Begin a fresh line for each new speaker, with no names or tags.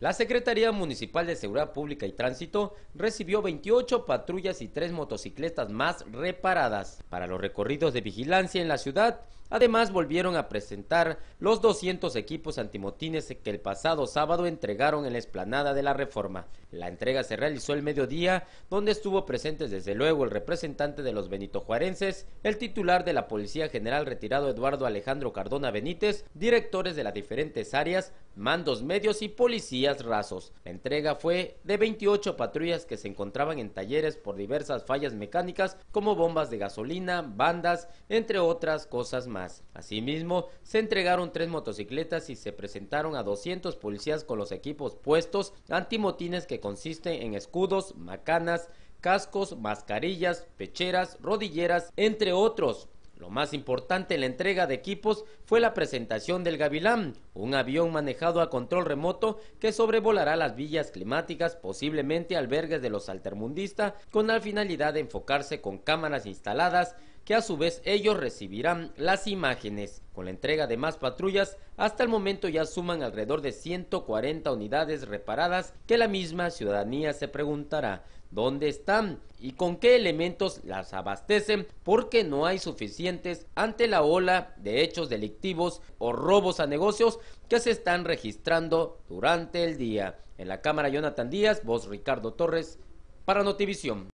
La Secretaría Municipal de Seguridad Pública y Tránsito recibió 28 patrullas y 3 motocicletas más reparadas para los recorridos de vigilancia en la ciudad. Además, volvieron a presentar los 200 equipos antimotines que el pasado sábado entregaron en la esplanada de la reforma. La entrega se realizó el mediodía, donde estuvo presente desde luego el representante de los benitojuarenses, el titular de la Policía General retirado Eduardo Alejandro Cardona Benítez, directores de las diferentes áreas, mandos medios y policías rasos. La entrega fue de 28 patrullas que se encontraban en talleres por diversas fallas mecánicas como bombas de gasolina, bandas, entre otras cosas más. Asimismo, se entregaron tres motocicletas y se presentaron a 200 policías con los equipos puestos antimotines que consisten en escudos, macanas, cascos, mascarillas, pecheras, rodilleras, entre otros. Lo más importante en la entrega de equipos fue la presentación del Gavilán, un avión manejado a control remoto que sobrevolará las villas climáticas, posiblemente albergues de los altermundistas, con la finalidad de enfocarse con cámaras instaladas que a su vez ellos recibirán las imágenes. Con la entrega de más patrullas, hasta el momento ya suman alrededor de 140 unidades reparadas que la misma ciudadanía se preguntará dónde están y con qué elementos las abastecen porque no hay suficientes ante la ola de hechos delictivos o robos a negocios que se están registrando durante el día. En la cámara Jonathan Díaz, voz Ricardo Torres para Notivisión.